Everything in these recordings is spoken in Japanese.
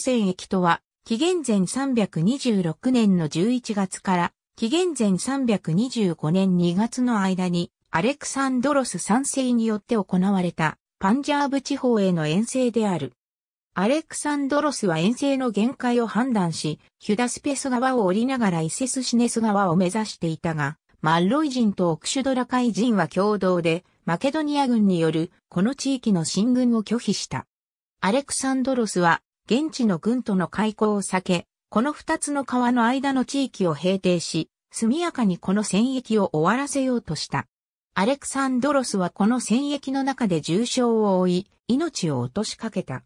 戦役とは、紀元前326年の11月から、紀元前325年2月の間に、アレクサンドロス三世によって行われた、パンジャーブ地方への遠征である。アレクサンドロスは遠征の限界を判断し、ヒュダスペス川を降りながらイセスシネス川を目指していたが、マッロイ人とオクシュドラカイ人は共同で、マケドニア軍によるこの地域の進軍を拒否した。アレクサンドロスは現地の軍との開港を避け、この二つの川の間の地域を平定し、速やかにこの戦役を終わらせようとした。アレクサンドロスはこの戦役の中で重傷を負い、命を落としかけた。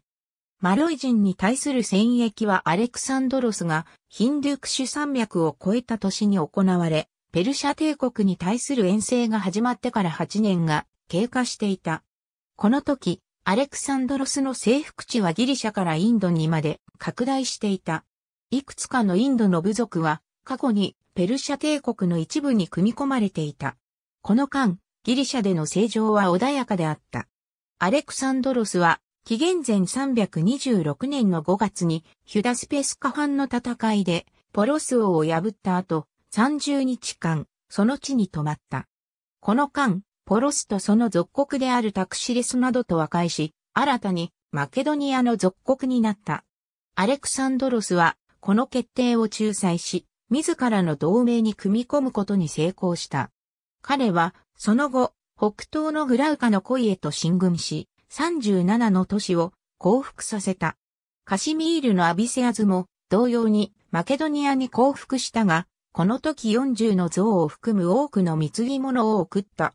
マロイ人に対する戦役はアレクサンドロスがヒンドゥクシュ山脈を越えた年に行われ、ペルシャ帝国に対する遠征が始まってから8年が経過していた。この時、アレクサンドロスの征服地はギリシャからインドにまで拡大していた。いくつかのインドの部族は過去にペルシャ帝国の一部に組み込まれていた。この間、ギリシャでの政情は穏やかであった。アレクサンドロスは紀元前326年の5月にヒュダスペスカ藩の戦いでポロス王を破った後30日間その地に泊まった。この間、ポロスとその属国であるタクシリスなどと和解し、新たにマケドニアの属国になった。アレクサンドロスは、この決定を仲裁し、自らの同盟に組み込むことに成功した。彼は、その後、北東のグラウカの恋へと進軍し、37の都市を降伏させた。カシミールのアビセアズも、同様にマケドニアに降伏したが、この時40の像を含む多くの貢ぎ物を送った。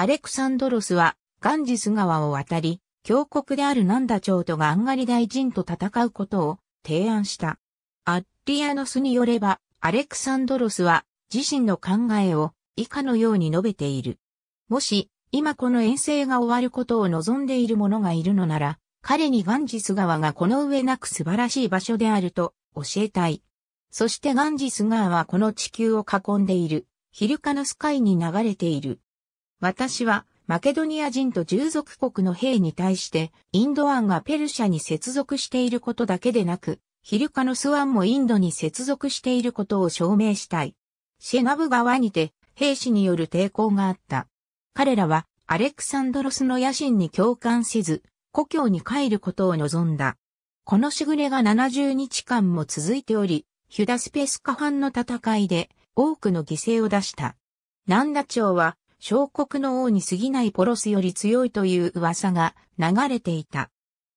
アレクサンドロスは、ガンジス川を渡り、峡谷であるナンダ朝とガンガリ大臣と戦うことを提案した。アッリアノスによれば、アレクサンドロスは自身の考えを以下のように述べている。もし、今この遠征が終わることを望んでいる者がいるのなら、彼にガンジス川がこの上なく素晴らしい場所であると教えたい。そしてガンジス川はこの地球を囲んでいる、ヒルカノス海に流れている。私は、マケドニア人と従属国の兵に対して、インド湾がペルシャに接続していることだけでなく、ヒルカノス湾もインドに接続していることを証明したい。シェナブ川にて、兵士による抵抗があった。彼らは、アレクサンドロスの野心に共感せず、故郷に帰ることを望んだ。このしぐれが70日間も続いており、ヒュダスペスカ藩の戦いで多くの犠牲を出した。ナンダ朝は小国の王に過ぎないポロスより強いという噂が流れていた。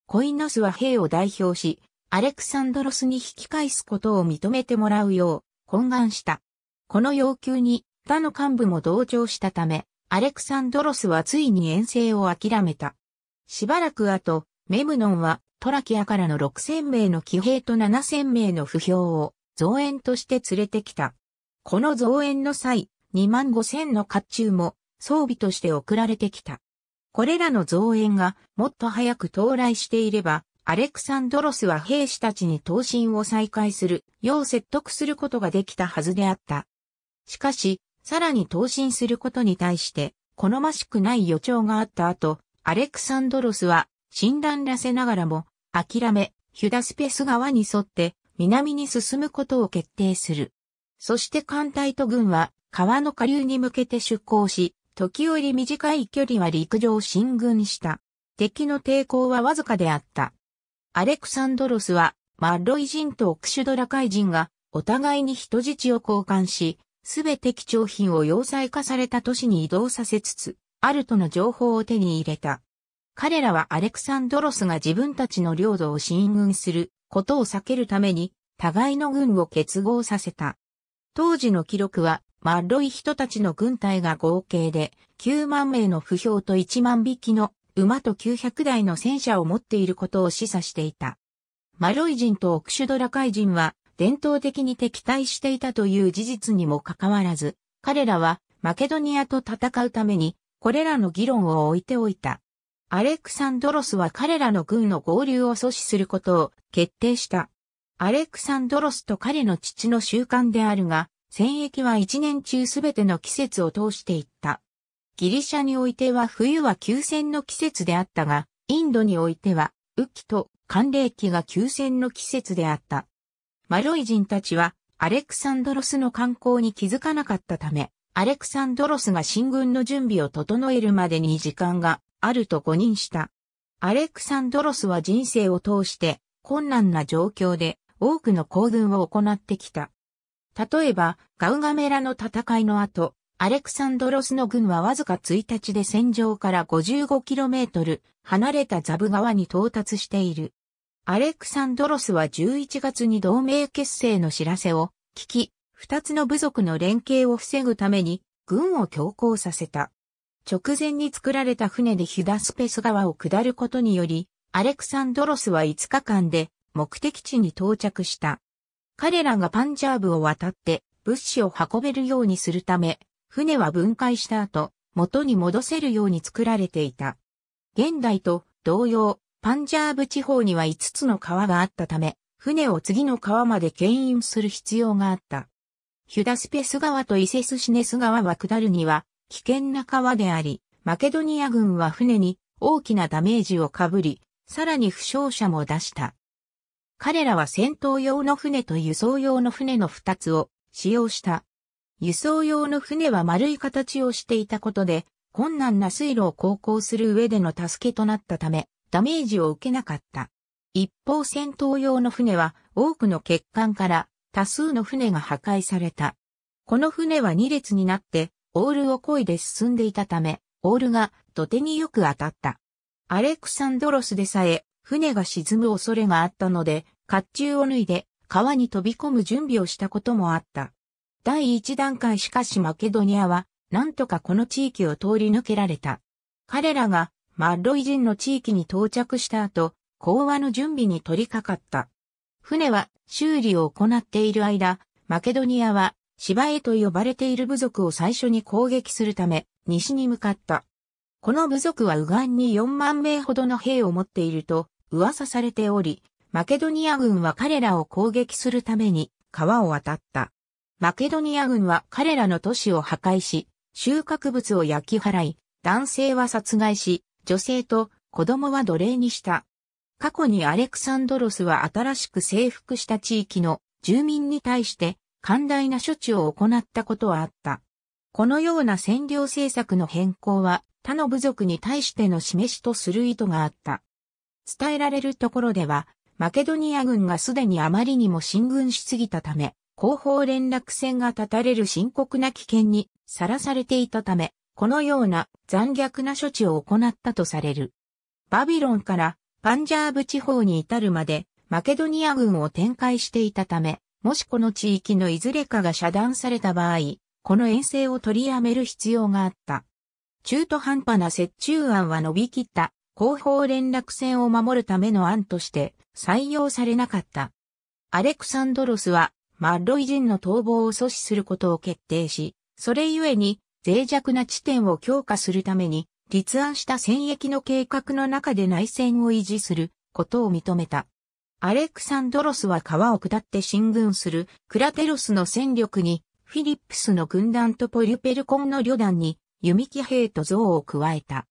コインノスは兵を代表し、アレクサンドロスに引き返すことを認めてもらうよう懇願した。この要求に他の幹部も同調したため、アレクサンドロスはついに遠征を諦めた。しばらく後、メムノンはトラキアからの6000名の騎兵と7000名の不評を増援として連れてきた。この増援の際、2万5千の甲冑も装備として送られてきた。これらの増援がもっと早く到来していれば、アレクサンドロスは兵士たちに投進を再開するよう説得することができたはずであった。しかし、さらに投進することに対して、好ましくない予兆があった後、アレクサンドロスは、診断らせながらも、諦め、ヒュダスペス川に沿って、南に進むことを決定する。そして艦隊と軍は、川の下流に向けて出港し、時折短い距離は陸上進軍した。敵の抵抗はわずかであった。アレクサンドロスは、マッロイ人とオクシュドラカイ人が、お互いに人質を交換し、すべて貴重品を要塞化された都市に移動させつつ、アルトの情報を手に入れた。彼らはアレクサンドロスが自分たちの領土を進軍することを避けるために、互いの軍を結合させた。当時の記録はマッロイ人たちの軍隊が合計で9万名の不評と1万匹の馬と900台の戦車を持っていることを示唆していた。マロイ人とオクシュドラカイ人は伝統的に敵対していたという事実にもかかわらず、彼らはマケドニアと戦うためにこれらの議論を置いておいた。アレクサンドロスは彼らの軍の合流を阻止することを決定した。アレクサンドロスと彼の父の習慣であるが、戦役は一年中すべての季節を通していった。ギリシャにおいては冬は休戦の季節であったが、インドにおいては雨季と寒冷期が休戦の季節であった。マロイ人たちはアレクサンドロスの観光に気づかなかったため、アレクサンドロスが進軍の準備を整えるまでに時間があると誤認した。アレクサンドロスは人生を通して困難な状況で多くの行軍を行ってきた。例えば、ガウガメラの戦いの後、アレクサンドロスの軍はわずか1日で戦場から 55km 離れたザブ川に到達している。アレクサンドロスは11月に同盟結成の知らせを聞き、二つの部族の連携を防ぐために軍を強行させた。直前に作られた船でヒュダスペス川を下ることにより、アレクサンドロスは5日間で目的地に到着した。彼らがパンジャーブを渡って物資を運べるようにするため、船は分解した後、元に戻せるように作られていた。現代と同様、パンジャーブ地方には5つの川があったため、船を次の川まで牽引する必要があった。ヒュダスペス川とイセスシネス川は下るには危険な川であり、マケドニア軍は船に大きなダメージをかぶり、さらに負傷者も出した。彼らは戦闘用の船と輸送用の船の二つを使用した。輸送用の船は丸い形をしていたことで、困難な水路を航行する上での助けとなったため、ダメージを受けなかった。一方戦闘用の船は多くの欠陥から多数の船が破壊された。この船は2列になってオールを漕いで進んでいたため、オールが土手によく当たった。アレクサンドロスでさえ船が沈む恐れがあったので、甲冑を脱いで川に飛び込む準備をしたこともあった。第一段階しかしマケドニアは、何とかこの地域を通り抜けられた。彼らがマッロイ人の地域に到着した後、講和の準備に取り掛かった。船は修理を行っている間、マケドニアは芝へと呼ばれている部族を最初に攻撃するため、西に向かった。この部族は右岸に4万名ほどの兵を持っていると噂されており、マケドニア軍は彼らを攻撃するために川を渡った。マケドニア軍は彼らの都市を破壊し、収穫物を焼き払い、男性は殺害し、女性と子供は奴隷にした。過去にアレクサンドロスは新しく征服した地域の住民に対して寛大な処置を行ったことはあった。このような占領政策の変更は他の部族に対しての示しとする意図があった。伝えられるところでは、マケドニア軍がすでにあまりにも進軍しすぎたため、後方連絡船が立たれる深刻な危険にさらされていたため、このような残虐な処置を行ったとされる。バビロンからパンジャーブ地方に至るまでマケドニア軍を展開していたため、もしこの地域のいずれかが遮断された場合、この遠征を取りやめる必要があった。中途半端な折衷案は伸びきった後方連絡船を守るための案として採用されなかった。アレクサンドロスはマッロイ人の逃亡を阻止することを決定し、それゆえに脆弱な地点を強化するために立案した戦役の計画の中で内戦を維持することを認めた。アレクサンドロスは川を下って進軍するクラテロスの戦力にフィリップスの軍団とポリュペルコンの旅団に弓騎兵と像を加えた。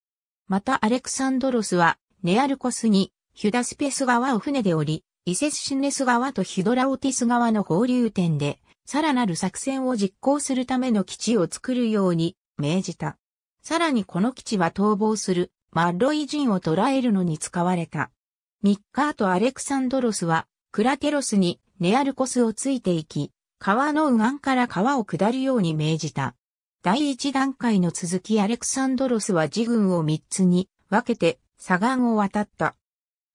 またアレクサンドロスは、ネアルコスに、ヒュダスペス川を船で降り、イセスシネス川とヒドラオティス川の合流点で、さらなる作戦を実行するための基地を作るように命じた。さらにこの基地は逃亡するマッロイ人を捕らえるのに使われた。ミッカーとアレクサンドロスは、クラテロスにネアルコスをついていき、川の右岸から川を下るように命じた。第一段階の続きアレクサンドロスは自軍を三つに分けて左岸を渡った。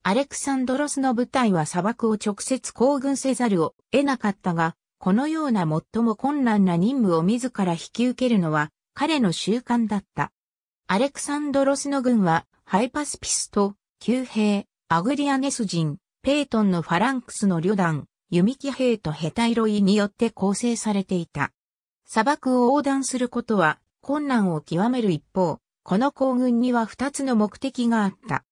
アレクサンドロスの部隊は砂漠を直接行軍せざるを得なかったが、このような最も困難な任務を自ら引き受けるのは彼の習慣だった。アレクサンドロスの軍はハイパスピスト、旧兵、アグリアネス人、ペイトンのファランクスの旅団、弓木兵とヘタイロイによって構成されていた。砂漠を横断することは困難を極める一方、この行軍には二つの目的があった。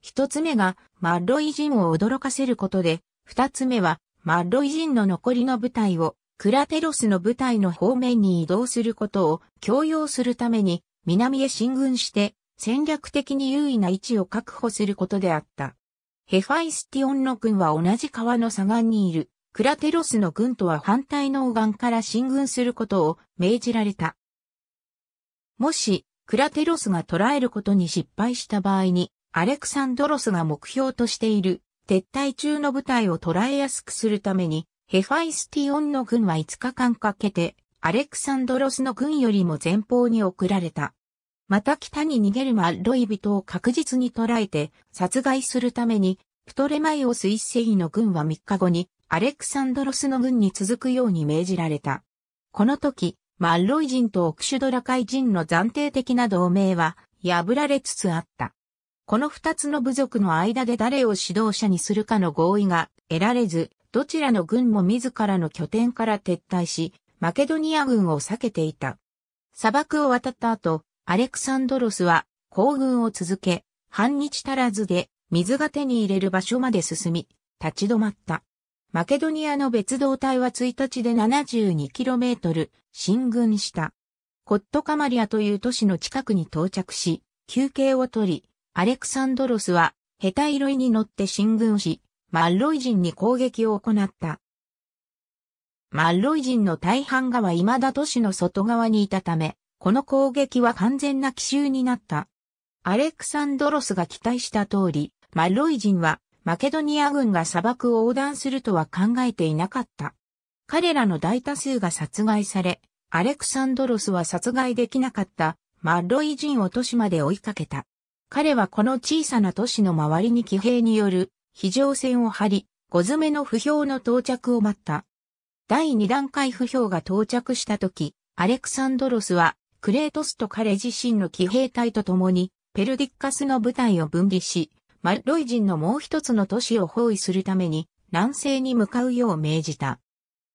一つ目がマッロイ人を驚かせることで、二つ目はマッロイ人の残りの部隊をクラテロスの部隊の方面に移動することを強要するために南へ進軍して戦略的に優位な位置を確保することであった。ヘファイスティオンの軍は同じ川の左岸にいるクラテロスの軍とは反対の右岸から進軍することを命じられた。もし、クラテロスが捉えることに失敗した場合に、アレクサンドロスが目標としている撤退中の部隊を捉えやすくするために、ヘファイスティオンの軍は5日間かけて、アレクサンドロスの軍よりも前方に送られた。また北に逃げるマロイ人を確実に捕らえて殺害するために、プトレマイオス一世の軍は3日後にアレクサンドロスの軍に続くように命じられた。この時、マッロイ人とオクシュドライ人の暫定的な同盟は破られつつあった。この二つの部族の間で誰を指導者にするかの合意が得られず、どちらの軍も自らの拠点から撤退し、マケドニア軍を避けていた。砂漠を渡った後、アレクサンドロスは行軍を続け、半日足らずで水が手に入れる場所まで進み、立ち止まった。マケドニアの別動隊は1日で 72km 進軍した。コットカマリアという都市の近くに到着し、休憩を取り、アレクサンドロスはヘタイロイに乗って進軍し、マッロイ人に攻撃を行った。マッロイ人の大半がは未だ都市の外側にいたため、この攻撃は完全な奇襲になった。アレクサンドロスが期待した通り、マッロイ人はマケドニア軍が砂漠を横断するとは考えていなかった。彼らの大多数が殺害され、アレクサンドロスは殺害できなかったマッロイ人を都市まで追いかけた。彼はこの小さな都市の周りに騎兵による非常線を張り、5ズメの不評の到着を待った。第2段階不評が到着した時、アレクサンドロスはクレートスと彼自身の騎兵隊と共にペルディッカスの部隊を分離し、マルロイ人のもう一つの都市を包囲するために南西に向かうよう命じた。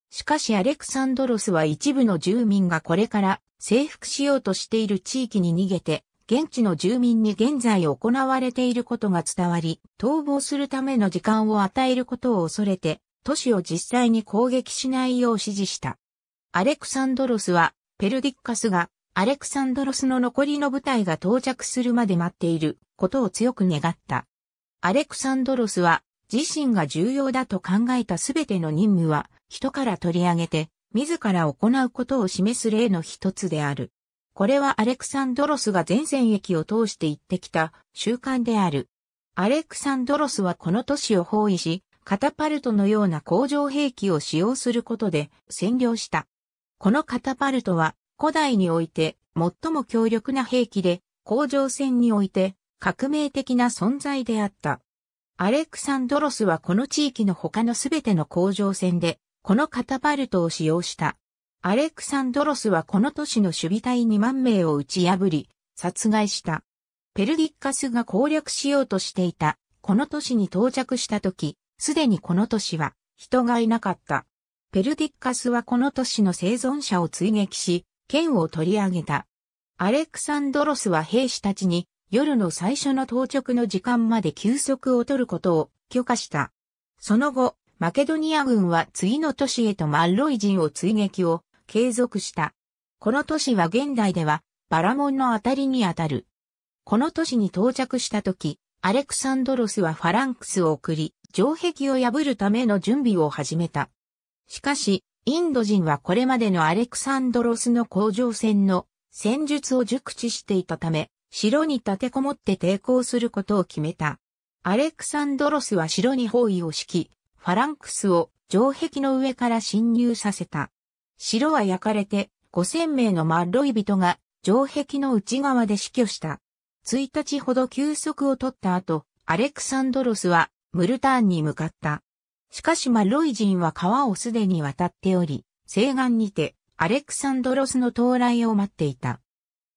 しかしアレクサンドロスは一部の住民がこれから征服しようとしている地域に逃げて、現地の住民に現在行われていることが伝わり、逃亡するための時間を与えることを恐れて、都市を実際に攻撃しないよう指示した。アレクサンドロスは、ペルディッカスが、アレクサンドロスの残りの部隊が到着するまで待っていることを強く願った。アレクサンドロスは自身が重要だと考えたすべての任務は人から取り上げて自ら行うことを示す例の一つである。これはアレクサンドロスが前線駅を通して行ってきた習慣である。アレクサンドロスはこの都市を包囲し、カタパルトのような工場兵器を使用することで占領した。このカタパルトは古代において最も強力な兵器で、工場戦において革命的な存在であった。アレクサンドロスはこの地域の他のすべての工場船で、このカタパルトを使用した。アレクサンドロスはこの都市の守備隊2万名を打ち破り、殺害した。ペルディッカスが攻略しようとしていた、この都市に到着した時、すでにこの都市は人がいなかった。ペルディッカスはこの都市の生存者を追撃し、剣を取り上げた。アレクサンドロスは兵士たちに夜の最初の当直の時間まで休息を取ることを許可した。その後、マケドニア軍は次の都市へとマンロイ人を追撃を継続した。この都市は現代ではバラモンのあたりにあたる。この都市に到着した時、アレクサンドロスはファランクスを送り、城壁を破るための準備を始めた。しかし、インド人はこれまでのアレクサンドロスの甲状戦の戦術を熟知していたため、城に立てこもって抵抗することを決めた。アレクサンドロスは城に包囲を敷き、ファランクスを城壁の上から侵入させた。城は焼かれて5000名のマッロイ人が城壁の内側で死去した。1日ほど休息を取った後、アレクサンドロスはムルターンに向かった。しかしマロイ人は川をすでに渡っており、西岸にてアレクサンドロスの到来を待っていた。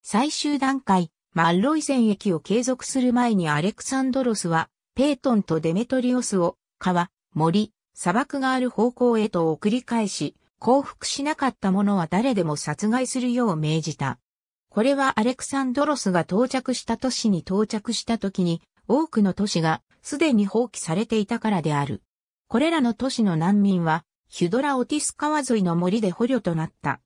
最終段階、マッロイ戦役を継続する前にアレクサンドロスは、ペートンとデメトリオスを、川、森、砂漠がある方向へと送り返し、降伏しなかった者は誰でも殺害するよう命じた。これはアレクサンドロスが到着した都市に到着した時に、多くの都市がすでに放棄されていたからである。これらの都市の難民は、ヒュドラ・オティス川沿いの森で捕虜となった。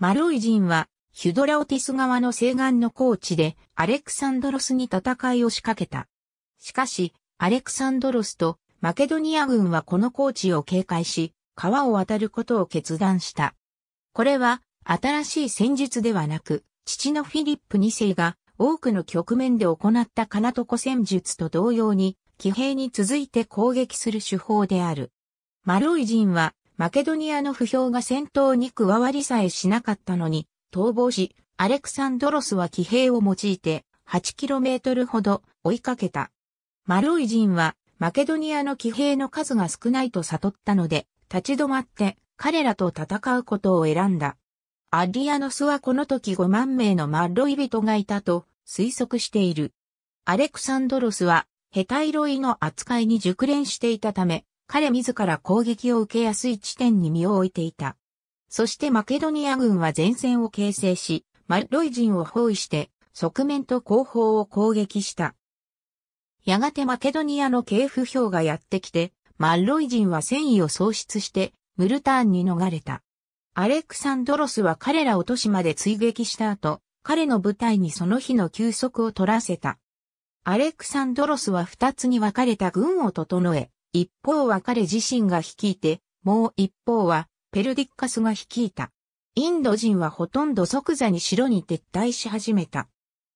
マロイ人はヒュドラオティス側の西岸の高地でアレクサンドロスに戦いを仕掛けた。しかし、アレクサンドロスとマケドニア軍はこの高地を警戒し、川を渡ることを決断した。これは新しい戦術ではなく、父のフィリップ2世が多くの局面で行ったカナトコ戦術と同様に、騎兵に続いて攻撃する手法である。マロイ人はマケドニアの不評が戦闘に加わりさえしなかったのに、逃亡し、アレクサンドロスは騎兵を用いて 8km ほど追いかけた。マロイ人はマケドニアの騎兵の数が少ないと悟ったので、立ち止まって彼らと戦うことを選んだ。アディアノスはこの時5万名のマロイ人がいたと推測している。アレクサンドロスはヘタイロイの扱いに熟練していたため、彼自ら攻撃を受けやすい地点に身を置いていた。そしてマケドニア軍は前線を形成し、マッロイ人を包囲して、側面と後方を攻撃した。やがてマケドニアの系譜表がやってきて、マッロイ人は戦意を喪失して、ムルターンに逃れた。アレクサンドロスは彼らを都市まで追撃した後、彼の部隊にその日の休息を取らせた。アレクサンドロスは二つに分かれた軍を整え、一方は彼自身が率いて、もう一方はペルディッカスが率いた。インド人はほとんど即座に城に撤退し始めた。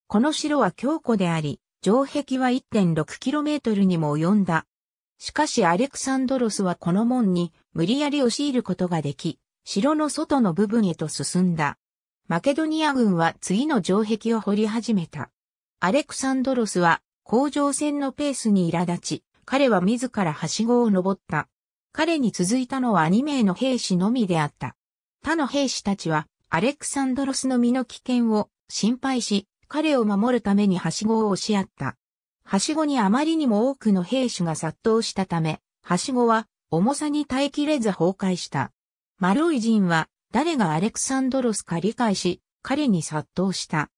この城は強固であり、城壁は 1.6km にも及んだ。しかしアレクサンドロスはこの門に無理やり押し入ることができ、城の外の部分へと進んだ。マケドニア軍は次の城壁を掘り始めた。アレクサンドロスは工場船のペースに苛立ち、彼は自らはしごを登った。彼に続いたのは2名の兵士のみであった。他の兵士たちは、アレクサンドロスの身の危険を心配し、彼を守るためにはしごを押し合った。はしごにあまりにも多くの兵士が殺到したため、はしごは重さに耐えきれず崩壊した。マロイ人は誰がアレクサンドロスか理解し、彼に殺到した。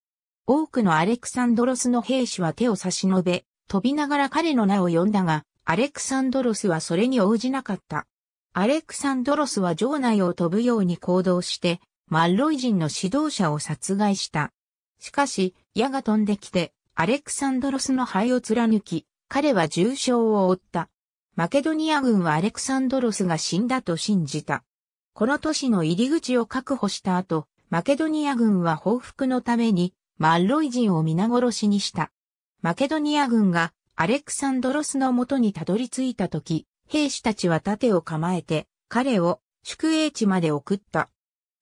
多くのアレクサンドロスの兵士は手を差し伸べ、飛びながら彼の名を呼んだが、アレクサンドロスはそれに応じなかった。アレクサンドロスは城内を飛ぶように行動して、マッロイ人の指導者を殺害した。しかし、矢が飛んできて、アレクサンドロスの肺を貫き、彼は重傷を負った。マケドニア軍はアレクサンドロスが死んだと信じた。この都市の入り口を確保した後、マケドニア軍は報復のために、マッロイ人を皆殺しにした。マケドニア軍がアレクサンドロスの元にたどり着いた時、兵士たちは盾を構えて、彼を宿営地まで送った。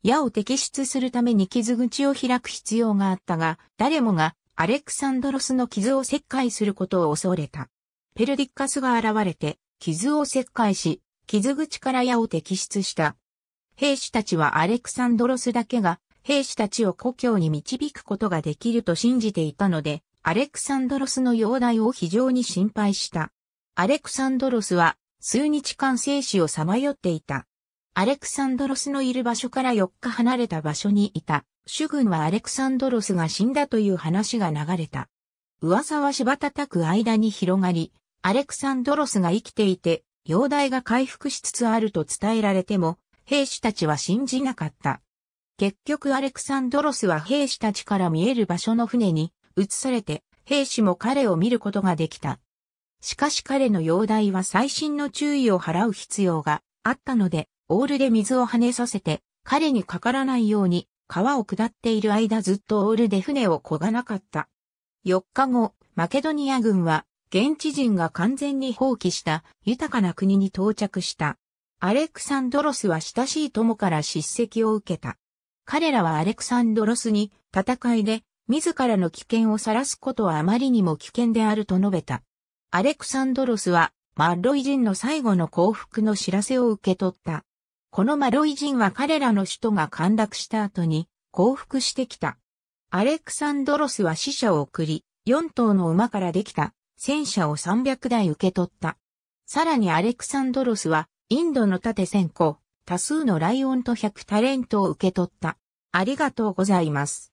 矢を摘出するために傷口を開く必要があったが、誰もがアレクサンドロスの傷を切開することを恐れた。ペルディッカスが現れて、傷を切開し、傷口から矢を摘出した。兵士たちはアレクサンドロスだけが、兵士たちを故郷に導くことができると信じていたので、アレクサンドロスの容体を非常に心配した。アレクサンドロスは数日間生死をさまよっていた。アレクサンドロスのいる場所から4日離れた場所にいた、主軍はアレクサンドロスが死んだという話が流れた。噂はしばたたく間に広がり、アレクサンドロスが生きていて、容体が回復しつつあると伝えられても、兵士たちは信じなかった。結局アレクサンドロスは兵士たちから見える場所の船に移されて、兵士も彼を見ることができた。しかし彼の容体は最新の注意を払う必要があったので、オールで水を跳ねさせて、彼にかからないように、川を下っている間ずっとオールで船を漕がなかった。4日後、マケドニア軍は、現地人が完全に放棄した豊かな国に到着した。アレクサンドロスは親しい友から叱責を受けた。彼らはアレクサンドロスに戦いで自らの危険をさらすことはあまりにも危険であると述べた。アレクサンドロスは、マロイ人の最後の降伏の知らせを受け取った。このマロイ人は彼らの首都が陥落した後に降伏してきた。アレクサンドロスは死者を送り、4頭の馬からできた戦車を300台受け取った。さらにアレクサンドロスは、インドの盾1000個、多数のライオンと100タレントを受け取った。ありがとうございます。